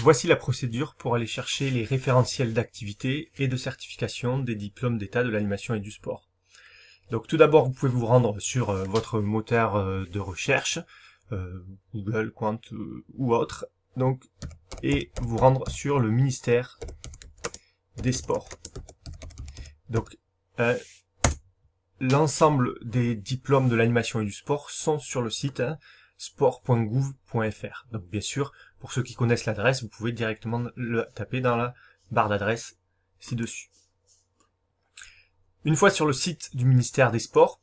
Voici la procédure pour aller chercher les référentiels d'activité et de certification des diplômes d'État de l'animation et du sport. Donc tout d'abord, vous pouvez vous rendre sur euh, votre moteur euh, de recherche, euh, Google, Quant ou autre, donc, et vous rendre sur le ministère des Sports. Donc l'ensemble des diplômes de l'animation et du sport sont sur le site. Hein, sport.gouv.fr. Donc bien sûr, pour ceux qui connaissent l'adresse, vous pouvez directement le taper dans la barre d'adresse ci-dessus. Une fois sur le site du ministère des Sports,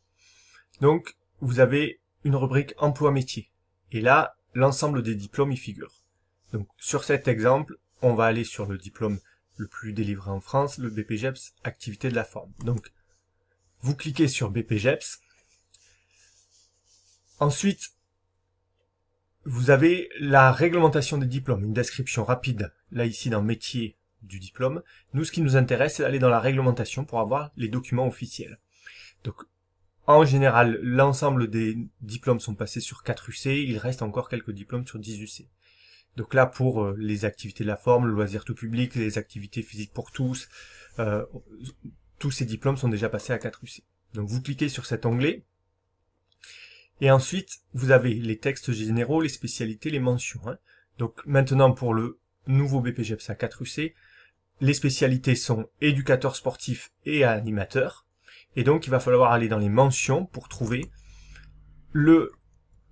donc vous avez une rubrique emploi métier. Et là, l'ensemble des diplômes y figure. Donc sur cet exemple, on va aller sur le diplôme le plus délivré en France, le BPGEPS, activité de la forme. Donc vous cliquez sur BPGEPS. Ensuite, vous avez la réglementation des diplômes, une description rapide, là ici dans métier du diplôme. Nous, ce qui nous intéresse, c'est d'aller dans la réglementation pour avoir les documents officiels. Donc, en général, l'ensemble des diplômes sont passés sur 4 UC, il reste encore quelques diplômes sur 10 UC. Donc là, pour euh, les activités de la forme, le loisir tout public, les activités physiques pour tous, euh, tous ces diplômes sont déjà passés à 4 UC. Donc vous cliquez sur cet onglet, et ensuite, vous avez les textes généraux, les spécialités, les mentions. Hein. Donc maintenant, pour le nouveau BPGEPS à 4UC, les spécialités sont éducateur sportif et animateur. Et donc, il va falloir aller dans les mentions pour trouver le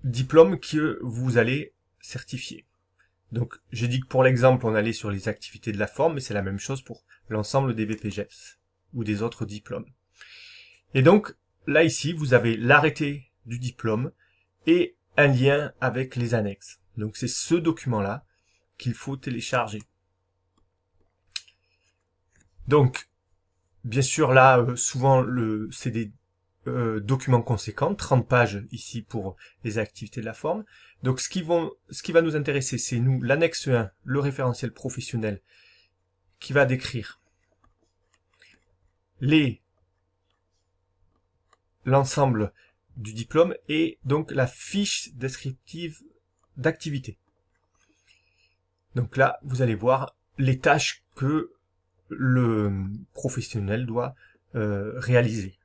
diplôme que vous allez certifier. Donc, j'ai dit que pour l'exemple, on allait sur les activités de la forme, mais c'est la même chose pour l'ensemble des BPGEPS ou des autres diplômes. Et donc, là, ici, vous avez l'arrêté du diplôme et un lien avec les annexes. Donc c'est ce document-là qu'il faut télécharger. Donc, bien sûr, là, euh, souvent, le, c'est des euh, documents conséquents, 30 pages ici pour les activités de la forme. Donc, ce qui, vont, ce qui va nous intéresser, c'est nous, l'annexe 1, le référentiel professionnel, qui va décrire les l'ensemble du diplôme et donc la fiche descriptive d'activité. Donc là, vous allez voir les tâches que le professionnel doit euh, réaliser.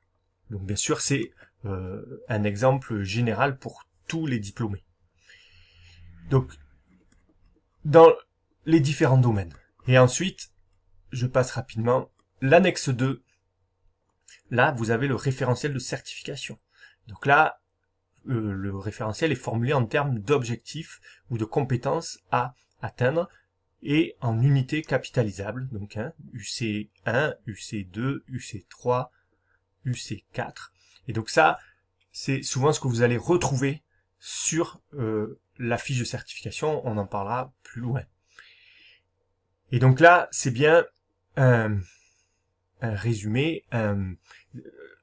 Donc bien sûr, c'est euh, un exemple général pour tous les diplômés. Donc, dans les différents domaines. Et ensuite, je passe rapidement l'annexe 2. Là, vous avez le référentiel de certification. Donc là, le référentiel est formulé en termes d'objectifs ou de compétences à atteindre et en unités capitalisables, donc UC1, UC2, UC3, UC4. Et donc ça, c'est souvent ce que vous allez retrouver sur euh, la fiche de certification, on en parlera plus loin. Et donc là, c'est bien un, résumé,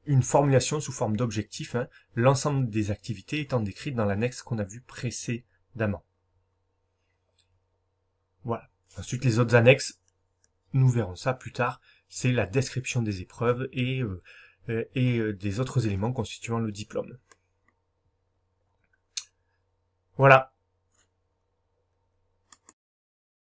une formulation sous forme d'objectif, hein, l'ensemble des activités étant décrites dans l'annexe qu'on a vue précédemment. Voilà. Ensuite, les autres annexes, nous verrons ça plus tard, c'est la description des épreuves et, euh, euh, et euh, des autres éléments constituant le diplôme. Voilà,